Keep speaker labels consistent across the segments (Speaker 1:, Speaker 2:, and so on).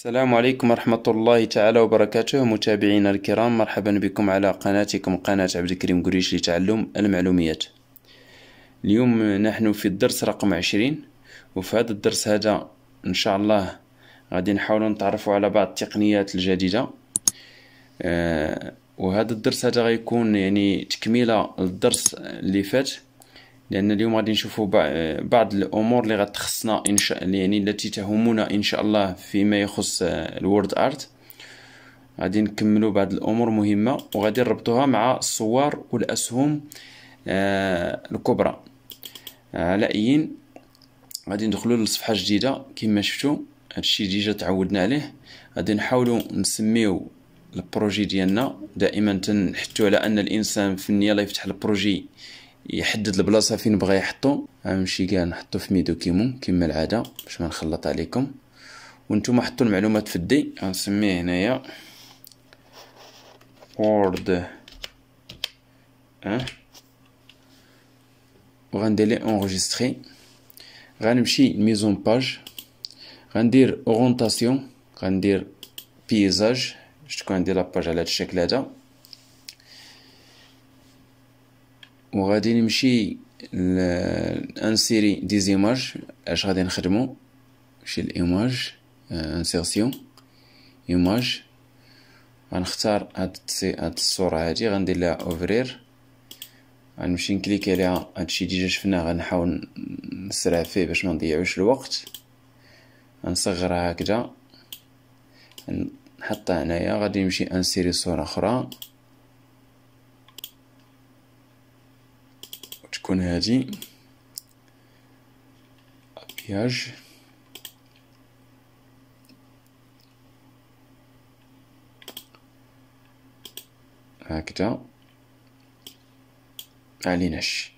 Speaker 1: السلام عليكم ورحمة الله تعالى وبركاته متابعينا الكرام مرحبا بكم على قناتكم قناة عبد الكريم قريش لتعلم المعلوميات اليوم نحن في الدرس رقم عشرين وفي هذا الدرس هذا إن شاء الله غادي نحاول نتعرف على بعض التقنيات الجديدة آه، وهذا الدرس هذا غيكون يعني تكملة للدرس اللي فات لان اليوم غادي نشوفوا بعض الامور اللي غتخصنا ان شاء يعني التي تهمنا ان شاء الله فيما يخص آه، الورد ارت غادي نكملوا بعض الامور مهمه وغادي نربطوها مع الصور والاسهم آه، الكبرى على اين غادي ندخلوا للصفحه جديده كما شفتوا هادشي ديجا تعودنا عليه غادي نحاولوا نسميو البروجي ديالنا دائما تنحتو على ان الانسان في النيه يفتح البروجي يحدد البلاصه فين بغا يحطو غنمشي كاع نحطو في ميدو كيمون كما العاده باش ما نخلط عليكم وانتم حطوا المعلومات في الدي غنسميه هنايا وورد اه وغندير لي اونغيستري غنمشي ميزون باج غندير اورونتاسيون غندير بيزاج شتكون عندي لاباج على هذا الشكل هذا وغادي نمشي لانسيري دي زيماج اش غادي نخدمو نمشي للايماج انسيرسيون ايماج غنختار هاد هاد الصوره هادي غندير لها اوفرير غنمشي نكليك عليها هادشي ديجا شفناه غنحاول نسرع فيه باش ما نضيعوش الوقت غنصغرها هكذا نحطها هنايا غادي نمشي انسيري صوره اخرى شكون هادي ابياج هكذا عليناش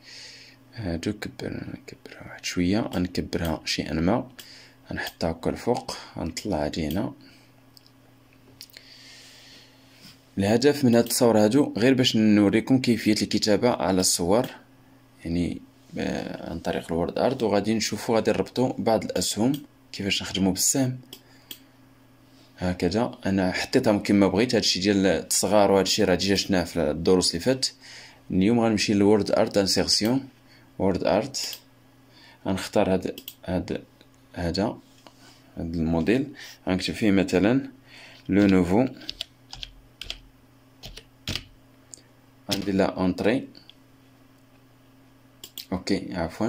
Speaker 1: هادو كبر نكبرها واحد شويه غنكبرها شيئا ما غنحطها هكا الفوق غنطلع هادي هنا الهدف من هاد التصاور هادو غير باش نوريكم كيفيه الكتابه على الصور يعني آه، عن طريق الورد ارت وغادي نشوفو غادي نربطو بعض الاسهم كيفاش نخدمو بالسهم هكذا انا حطيتهم كما بغيت هادشي ديال الصغار وهادشي راه ديجا شفناه في الدروس اللي فات اليوم غنمشي للورد ارت انسيرسيون وورد ارت غنختار هاد هاد هذا هاد الموديل غنكتب فيه مثلا لو نوفو غندير لا اونتري اوكي عفوا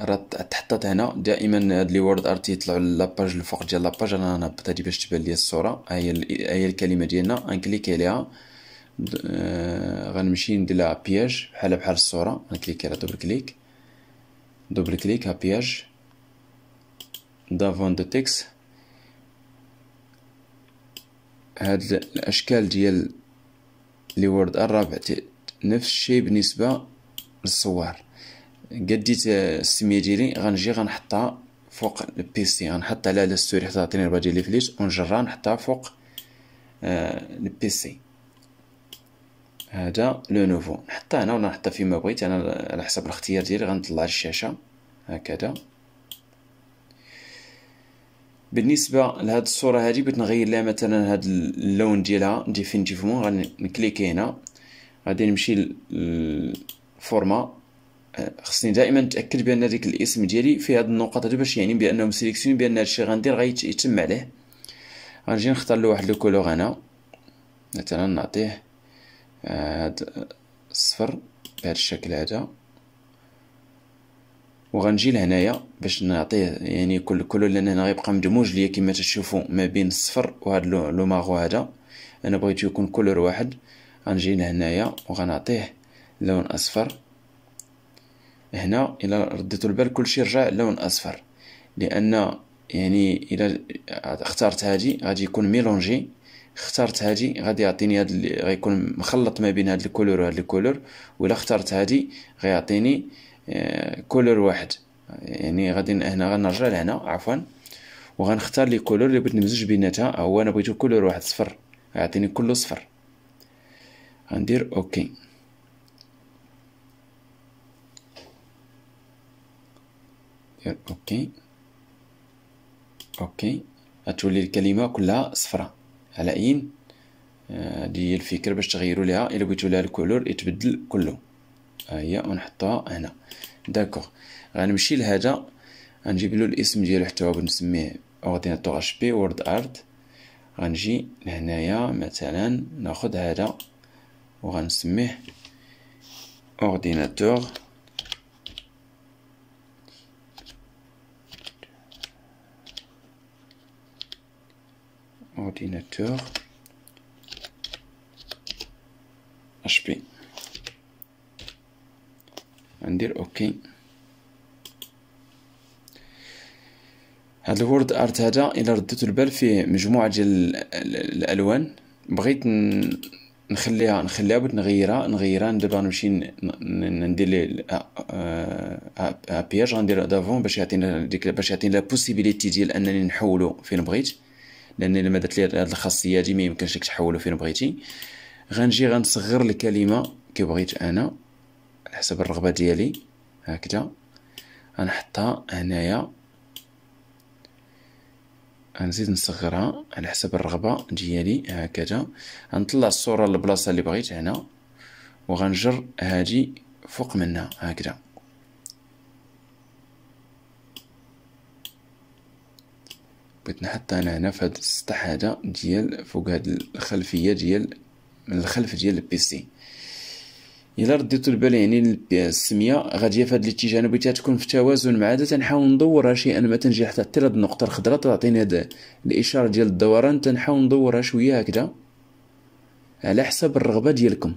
Speaker 1: راه تحطت هنا دائما هاد لي وورد ارت يطلعوا لاباج الفوق ديال لاباج انا نهبط هادي باش تبان لي الصوره ها هي هي الكلمه ديالنا كليك عليها آه، غنمشي ندير لها بياج بحال بحال الصوره غنكليكي على دوبل كليك دوبل كليك ها بياج دافون دو تيكس هاد الاشكال ديال لي وورد الرابع نفس الشيء بالنسبه للصور قديت السميه ديالي غنجي غنحطها فوق البيسي غنحط على ستوري حتى تعطيني الربا ديال الفليت ونجرها نحطها فوق البيسي آه، هذا لو نوفو نحطها هنا ولا نحطها فيما بغيت انا على حسب الاختيار ديالي غنطلع الشاشه هكذا بالنسبه لهاد الصوره هادي بغيت نغير لها مثلا هاد اللون ديالها ديفينيتيفمون غنكليكي هنا غادي نمشي للفورما آه، خصني دائما نتاكد بان ديك الاسم ديالي فيه هاد النقط هادو باش يعني بانه مسيليكسيون بان هادشي غندير غيتم عليه غنجي نختار له واحد لو كولور هنا مثلا نعطيه آه، هاد الصفر بهذا الشكل هذا وغنجي لهنايا باش نعطيه يعني كل كل لان انا غيبقى مدموج ليا كما تشوفوا ما بين الصفر وهاد لو ماغو هذا انا بغيت يكون كولور واحد غنجي لهنايا وغنعطيه لون اصفر هنا الى رديتو البال كلشي رجع لون اصفر لان يعني الى اخترت هادي غادي يكون ميلونجي اخترت هادي غادي يعطيني هاد غيكون مخلط ما بين هاد الكولور وهاد الكولور ولا اخترت هادي غيعطيني آه، كولور واحد يعني غادي هنا غنرجع لهنا عفوا وغنختار لي كولور اللي بغيت نمزج بيناتها هو انا بغيتو كولور واحد صفر غيعطيني كله صفر هندير اوكي ندير اوكي اوكي غتولي الكلمه كلها صفراء على اين هادي آه، هي الفكره باش تغيروا ليها الا بغيتو لها الكولور يتبدل كله ها هي ونحطها هنا داكوغ غنمشي لهذا غنجيب له الاسم ديالو حتى هو بنسميه اورديناتور اش بي وورد ارت غنجي لهنايا مثلا ناخذ هذا وغنسميه اورديناتور اش بي غندير اوكي هاد الورد ارت هذا الى ردت البال فيه مجموعه ديال الالوان بغيت نخليها نخليها بغيت نغيرها نغيرها دابا نمشي ندير لي ابياج غندير دافون باش يعطينا ديك باش يعطينا لا بوسيبيليتي ديال انني نحولو فين بغيت لان ما درت لي هاد الخاصيه هادي ما يمكنش لك تحولو فين بغيتي غنجي غنصغر الكلمه كي بغيت انا على حسب الرغبه ديالي هكذا غنحطها هنايا غنزيد نصغرها على حسب الرغبه ديالي هكذا غنطلع الصوره للبلاصه اللي بغيت هنا وغنجر هادي فوق منها هكذا بغيت نحط انا هنا في هاد السطح هذا ديال فوق هاد الخلفيه ديال الخلف ديال البيسي الا رديتو البال يعني السميه غاديه في هذا الاتجاه انا بغيتها تكون في توازن مع عاده تنحاول ندورها شيئا ما تنجي حتى حتى لهاد النقطه الخضراء تعطيني هاد الاشاره ديال الدوران تنحاول ندورها شويه هكذا على حسب الرغبه ديالكم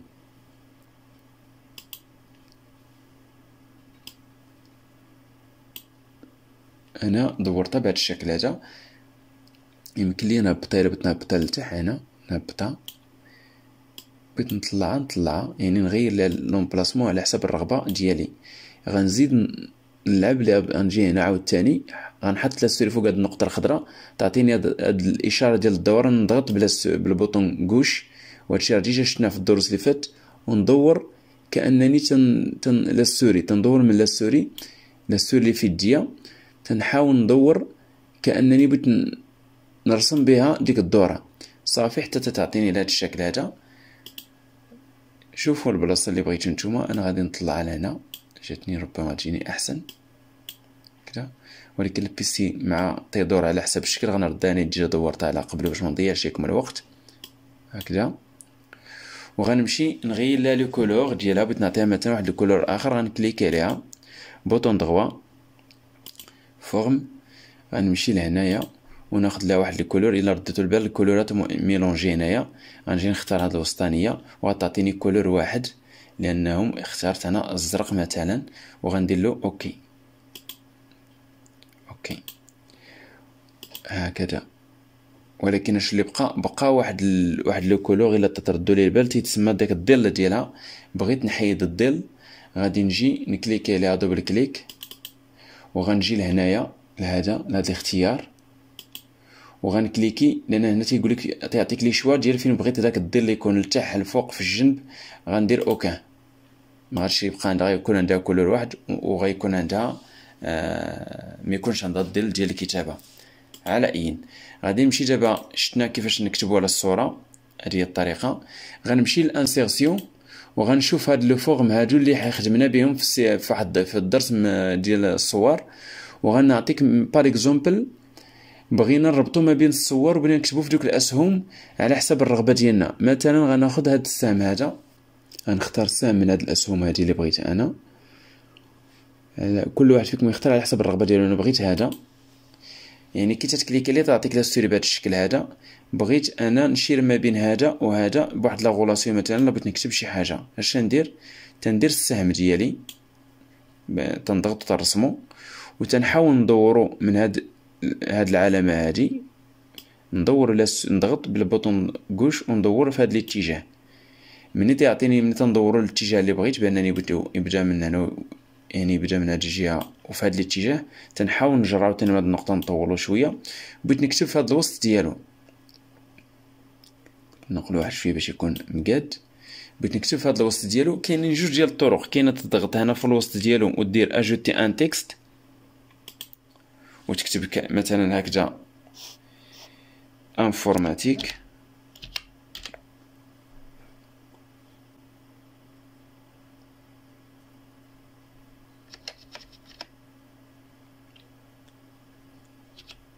Speaker 1: انا دورتها بهذا الشكل هذا يمكن لينا نهبطها الا بغيت نهبطها لتحت هنا نهبطها بغيت نطلعها نطلعها يعني نغير لها لومبلاسمون على حسب الرغبه ديالي غنزيد نلعب لها غنجي هنا عاوتاني غنحط لاستوري فوق هاد النقطه الخضراء تعطيني هاد الاشاره ديال الدوره نضغط بالبوطون غوش وهادشي راه ديجا شفناه في الدروس اللي فات وندور كانني تن تن سوري تندور من لا سوري اللي في يديا تنحاول ندور كانني بغيت نرسم بها ديك الدوره صافي حتى تتعطيني لهاد الشكل هذا شوفوا البلاصه اللي بغيتو نتوما انا غادي نطلع لهنا جاتني ربما تجيني احسن كده ولكن البيسي مع تيدور على حسب الشكل غنردها انا تجي دورت على قبل باش ما نضيعش لكم الوقت هكذا وغنمشي نغير لها لو كولور ديالها بغيت نعطيها مثلا واحد الكولور اخر غنكليكي عليها بوطون دغوا فورم غنمشي لهنايا وناخذ لها واحد الكولور الا رديتو البال الكولورات ميلونجي هنايا غنجي نختار هاد الوسطانيه وغتعطيني كولور واحد لانهم اختارت انا الزرق مثلا وغندير له اوكي اوكي هكذا ولكن اش اللي بقى بقى واحد ال... واحد لو كولور الا تتردوا ليه البال تيتسمى داك الظل ديالها بغيت نحيد الظل غادي نجي نكليكي عليها دوبل كليك وغنجي لهنايا لهذا لهذا الاختيار وغنكليكي لان هنا تيقول لك تيعطيك لي شوا ديال فين بغيت هذاك الظل يكون لتحت الفوق في الجنب غندير اوكان ما غاديش يبقى عندها غيكون عندها كولور واحد وغيكون عندها آه ما يكونش عندها الظل ديال الكتابه على اين غادي نمشي دابا شفنا كيفاش نكتبوا على الصوره هذه هي الطريقه غنمشي للانسيرسيون وغنشوف هاد لو فورم هادو اللي خدمنا بهم في واحد في الدرس ديال الصور وغنعطيك بار اكزومبل بغينا نربطو ما بين الصور وبغينا نكتبو في دوك الاسهم على حسب الرغبه ديالنا مثلا غناخد هاد السهم هذا غنختار سهم من هاد الاسهم هادي اللي بغيت انا كل واحد فيكم يختار على حسب الرغبه ديالو انا بغيت هذا يعني كي تتكليكي عليه تعطيك داستوري بهذا الشكل هذا بغيت انا نشير ما بين هذا وهذا بواحد لاغولاسيون مثلا بغيت نكتب شي حاجه اش ندير تندير السهم ديالي تنضغط ترسمو وتنحاول ندورو من هاد هاد العلامه هادي ندور لس... نضغط بالبوطون كوش وندور في هاد الاتجاه ملي تيعطيني ملي تندورو الاتجاه اللي بغيت بانني بدو يبدا من هنا يعني بدا من هاد الجهه وفي هاد الاتجاه تنحاول نجرب عاوتاني هاد النقطه نطولو شويه بغيت نكتب في هاد الوسط ديالو نقلو واحد شويه باش يكون مقاد بغيت نكتب في هاد الوسط ديالو كاينين جوج ديال الطرق كاينه تضغط هنا في الوسط ديالو ودير اجوتي ان تيكست وتكتب مثلا هكذا انفورماتيك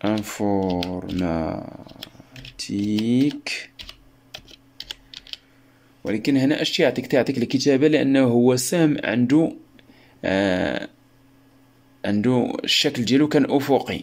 Speaker 1: انفورماتيك ولكن هنا اش يعطيك تعطيك الكتابه لانه هو سام عنده آه عنده الشكل ديالو كان افقي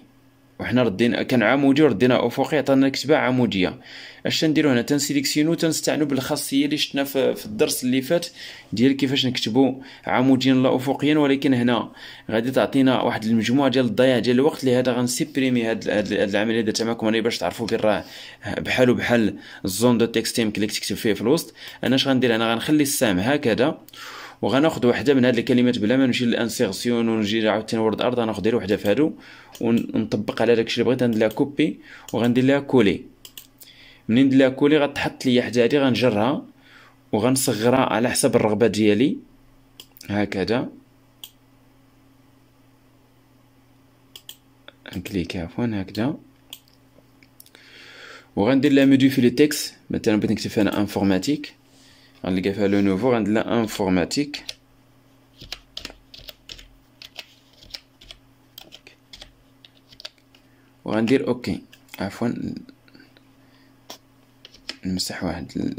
Speaker 1: وحنا ردينا كان عمودي وردينا افقي عطانا كتبه عموديه اش تنديرو هنا تنسيليكسيونو تنستعنو بالخاصيه اللي شفنا في الدرس اللي فات ديال كيفاش نكتبو عموديا لا افقيا ولكن هنا غادي تعطينا واحد المجموعه ديال الضياع ديال الوقت لهذا غنسيبريمي هاد, هاد العمليه درتها معكم انا باش تعرفوا بين راه بحالو بحال الزون دو تيكست يمكن لك تكتب فيه في الوسط انا اش غندير انا غنخلي السهم هكذا وغناخذ وحده من هاد الكلمات بلا ما نمشي للانسيرسيون ونجي عاوتاني ورد ارض غناخذ غير وحده فهادو ونطبق على داكشي اللي بغيت ندير لها كوبي وغندير لها كولي منين ندير لها كولي غتحط لي حتى هادي غنجرها وغنصغرها على حسب الرغبه ديالي هكذا نكليك عفوا هكذا وغندير لها موديفي لو تيكست مثلا بغيت نكتب انا انفورماتيك غنلقى فيها لو نوفو غندلا انفورماتيك وغندير اوكي عفوا نمسح واحد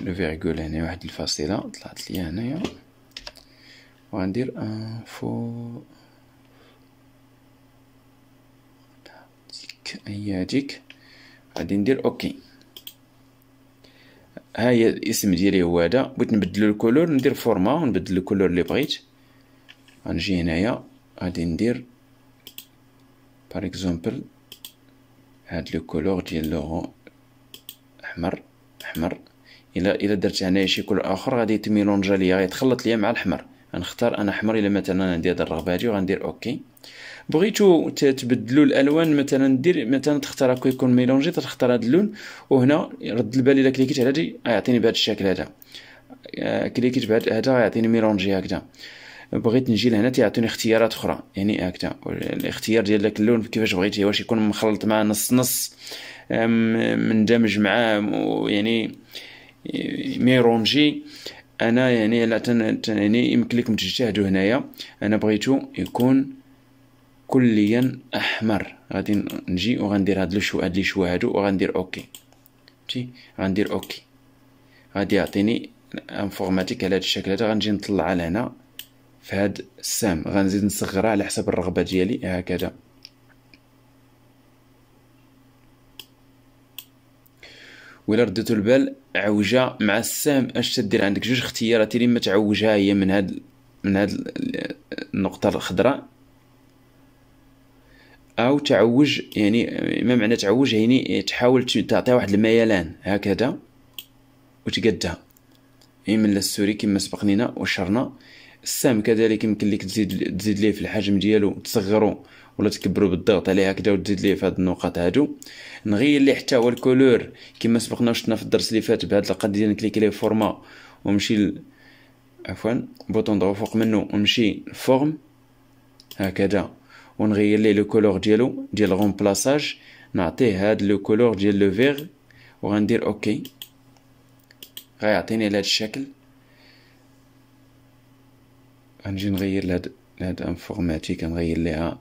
Speaker 1: لو فيرغول هنا واحد الفاصله طلعت ليا هنايا وغندير انفو هي هاديك غادي ندير اوكي ها هي الاسم ديالي هو هذا بغيت نبدلو الكولور ندير فورما ونبدل الكولور اللي بغيت غنجي هنايا غادي ندير بار اكزومبل هاد لو كولور ديال لوغو احمر احمر الا الا درت هنايا شي كولور اخر غادي يتميلونجا ليا غيتخلط ليا مع الاحمر غنختار انا احمر الا مثلا عندي هاد الرغبه هادي وغندير اوكي بغيتو تبدلوا الالوان مثلا دير مثلا تختار اكو يكون ميلونجي تختار هذا اللون وهنا رد البال الا كليكيت على هادي يعطيني بهذا الشكل هذا آه، كليكيت بهذا هذا يعطيني ميلونجي هكذا بغيت نجي لهنا تيعطوني اختيارات اخرى يعني هكذا الاختيار ديال داك اللون كيفاش بغيتي واش يكون مخلط مع نص نص آه، مندمج معاه يعني ميرونجي انا يعني لا يعني يمكن لكم تجتهدوا هنايا انا بغيتو يكون كليا احمر غادي نجي وغندير هاد لو هاد لي شو هادو وغندير اوكي فهمتي غندير اوكي غادي يعطيني انفورماتيك على هاد الشكل هذا غنجي نطلعها لهنا في هاد السام غنزيد نصغرها على حسب الرغبه ديالي هكذا ولا رديت البال عوجه مع السام اش تدير عندك جوج اختيارات اللي ما تعوجها هي من هاد من هاد النقطه الخضراء او تعوج يعني ما معنى تعوج يعني تحاول تعطيها واحد الميلان هكذا وتقدها إيه، من السوري كما سبقنينا وشرنا السام كذلك يمكن لك تزيد تزيد ليه في الحجم ديالو تصغرو ولا تكبرو بالضغط عليه هكذا وتزيد ليه في هاد النقاط هادو نغير ليه حتى هو الكولور كما سبقنا وشفنا في الدرس اللي فات بهاد القضيه ديال نكليك ليه فورما ونمشي ل... عفوا بوطون دو فوق منه ونمشي فورم هكذا ونغير ليه لو كولور ديالو ديال غومبلاصاج نعطيه هاد لو كولور ديال لو فيغ وغندير اوكي غيعطيني هاد الشكل غنجي نغير لهاد لهاد انفورماتيك نغير ليها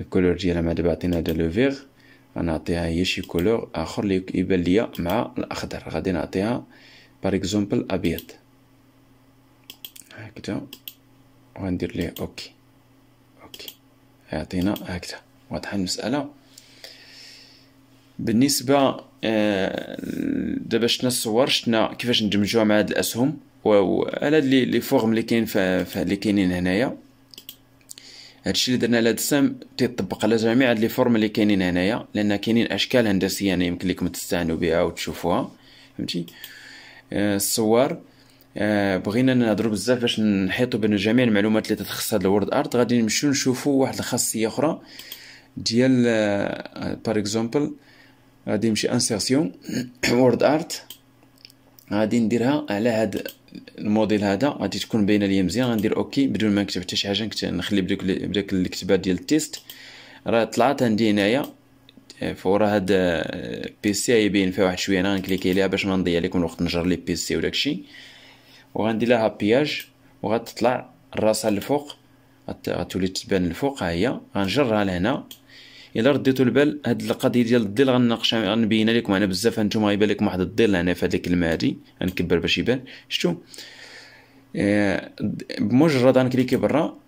Speaker 1: لو كولور ديالها مع دابا عطينا هذا لو فيغ غنعطيها هي شي كولور اخر لي يبان ليا مع الاخضر غادي نعطيها باغ اكزومبل ابيض هكذا وندير ليه اوكي اوكي يعطينا هكذا واضحه المساله بالنسبه آه، دابا شفنا الصور شفنا كيفاش ندمجوها مع هاد الاسهم وعلى لي لي فورم اللي كاين اللي كاينين هنايا هادشي اللي درنا على هاد السهم تيطبق على جميع هاد لي فورم اللي كاينين هنايا لان كاينين اشكال هندسيه يعني يمكن لكم تستعنوا بها وتشوفوها فهمتي آه، الصور آه، بغينا نهضروا بزاف باش نحيطوا بين جميع المعلومات اللي تتخص هذا الورد ارت غادي نمشيو نشوفوا واحد الخاصيه اخرى ديال بار آه، اكزومبل غادي نمشي انسيرسيون وورد ارت غادي نديرها على هاد الموديل هذا غادي تكون باينه ليا مزيان غندير اوكي بدون ما نكتب حتى شي حاجه نخلي بدوك بدوك الكتابه ديال التيست راه طلعت عندي هنايا آه، فورا هاد بيسي يبين فيها واحد شويه انا غنكليكي عليها باش ما نضيع لكم الوقت نجر لي سي وداكشي وغندير لها بياج وغتطلع راسها الفوق غتولي تبان الفوق ها هي غنجرها لهنا الا رديتو البال هاد القضيه ديال الظل غنناقشها غنبينها لكم انا بزاف هانتوما غيبان لكم واحد الظل هنا في هاد الكلمه هادي غنكبر باش يبان شفتو آه، بمجرد غنكليكي برا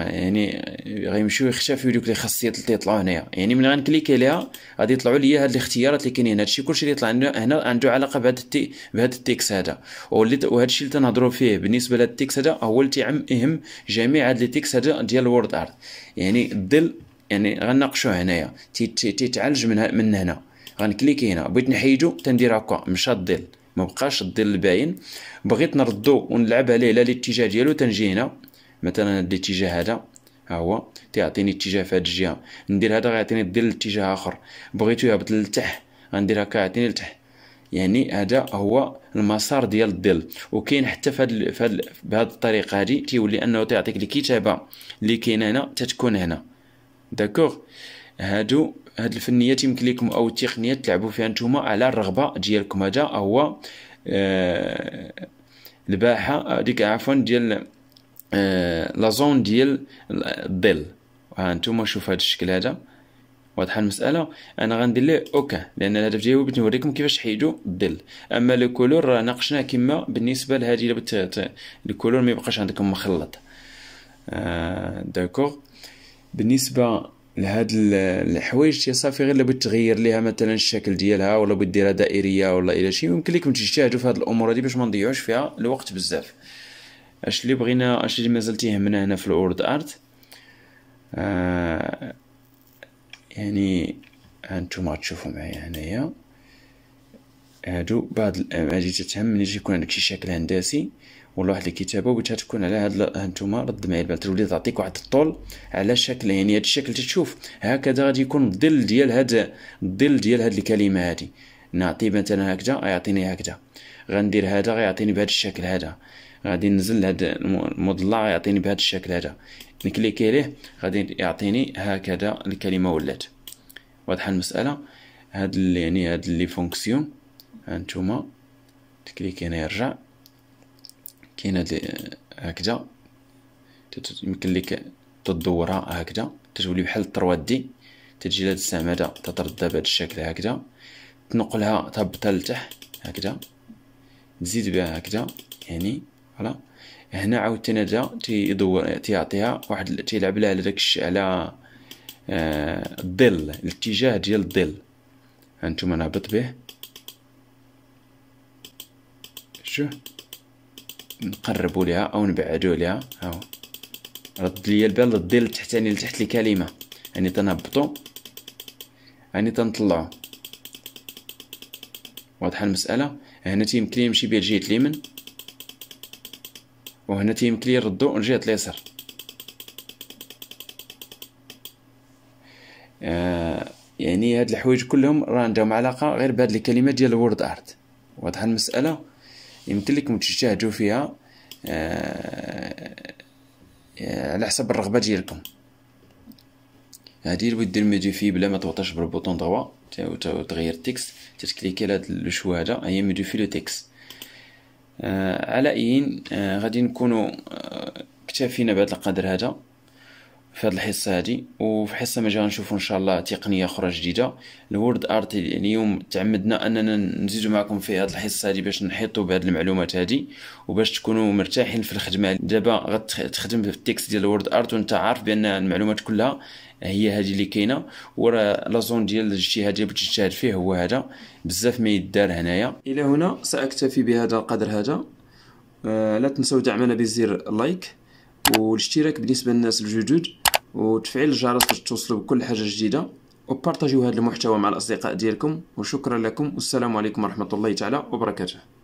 Speaker 1: يعني غيمشيو يختفيو ديك الخاصيات اللي تيطلعو هنايا يعني من غنكليك عليها غادي يطلعوا ليا هاد الاختيارات اللي كاينين هادشي كلشي اللي طلع هنا عنده علاقه بهاد التي بهاد التيكس هذا وليت وهادشي اللي تنهضروا فيه بالنسبه لهاد التيكس هذا هو اللي تيعم اهم جميع هاد لي تيكس هذا ديال الورد ارت يعني الظل يعني غناقشوه هنايا تيتعالج من من هنا غنكليكي هنا بغيت نحيدو تندير هكا مشى الظل مبقاش الظل باين بغيت نردو ونلعب عليه على الاتجاه ديالو تنجي هنا مثلا هاد الاتجاه هذا ها هو تيعطيني اتجاه في هاد الجهه ندير هذا غيعطيني دير الاتجاه اخر بغيتو يهبط للتحت غندير هكا يعطيني لتح يعني هذا هو المسار ديال الظل وكاين حتى في هاد بهاد الطريقه هادي تيولي انه تيعطيك الكتابه اللي كاينه هنا تتكون هنا داكوغ هادو هاد الفنيه يمكن لكم او التقنيه تلعبوا فيها نتوما على الرغبه ديالكم هذا هو آه الباحه آه، ديك عفوا ديال آه، لا زون ديال الظل ها نتوما شوف هذا الشكل هذا واضحه المساله انا غندير ليه اوكي لان الهدف ديالي هو بغيت نوريكم كيفاش نحيدو الظل اما لو كولور راه ناقشناه كما بالنسبه لهذه الا بت الكولور ما يبقاش عندكم مخلط آه، داكوغ داكور بالنسبه لهاد الحوايج تي صافي غير لو تغير ليها مثلا الشكل ديالها ولا بغيت ديرها دائريه ولا الى شي يمكن لكم تجتهدوا في هاد الامور هادي باش ما نضيعوش فيها الوقت بزاف اش اللي بغينا اش اللي مازال تيهمنا هنا في الورد ارت آه، يعني هانتوما تشوفوا معايا هنايا هادو بعض اجي تتهم ملي يكون عندك شي شكل هندسي ولا واحد الكتابه وبغيتها تكون على هاد هانتوما رد معايا البال تولي تعطيك واحد الطول على شكل يعني هاد الشكل تتشوف هكذا غادي يكون الظل ديال هاد الظل ديال هاد الكلمه هادي نعطي مثلا هكذا غيعطيني هكذا غندير هذا غيعطيني بهذا الشكل هذا غادي ننزل لهاد المضلع يعطيني بهذا الشكل هذا نكليكي عليه غادي يعطيني هكذا الكلمه ولات واضحه المساله هاد اللي يعني هاد لي فونكسيون هانتوما تكليكي هنا يرجع كاين هاد هكذا يمكن لك تدورها هكذا تتولي بحال الترواد دي تجي لهاد السماده تتردها بهاد الشكل هكذا تنقلها تهبطها لتحت هكذا تزيد بها هكذا يعني فوالا هنا عاوتاني جا تيدور تيعطيها واحد تيلعب لها على الشيء آه، على الظل الاتجاه ديال الظل هانتوما نهبط به شو نقربو ليها او نبعدو ليها هاو رد ليا البال الظل تحتاني يعني لتحت الكلمه يعني تنهبطو يعني تنطلعو واضحه المساله هنا تيمكن يمشي بها جهه اليمين وهنا تيمكن لي نردو من جهه اليسار آه، يعني هاد الحوايج كلهم راه عندهم علاقه غير بهاد الكلمات ديال الورد ارت واضحه المساله يمكن لكم تجتهدوا فيها آه، آه، على حسب الرغبه ديالكم هادي الويد دير موديفي بلا ما تغطيش بالبوطون دغوا تغير التكست تتكليكي على هاد الشو هذا هي ميديفي لو تكست آه، على اين آه، غادي نكونوا آه، اكتفينا بهذا القدر هذا في هذه الحصه هذه وفي حصه ما جاي نشوفوا ان شاء الله تقنيه اخرى جديده الورد ارت اليوم تعمدنا اننا نزيد معكم في هذه الحصه هذه باش نحيطوا بهذه المعلومات هذه وباش تكونوا مرتاحين في الخدمه دابا غتخدم في التكست ديال الورد ارت وانت عارف بان المعلومات كلها هي هذه اللي كاينه وراه لازون ديال الاجتهاد اللي بتجتهد فيه هو هذا بزاف ما يدار هنايا الى هنا ساكتفي بهذا القدر هذا آه لا تنسوا دعمنا بزر لايك والاشتراك بالنسبه للناس الجدد وتفعيل الجرس باش توصلوا بكل حاجه جديده وبارطاجيو هذا المحتوى مع الاصدقاء ديالكم وشكرا لكم والسلام عليكم ورحمه الله تعالى وبركاته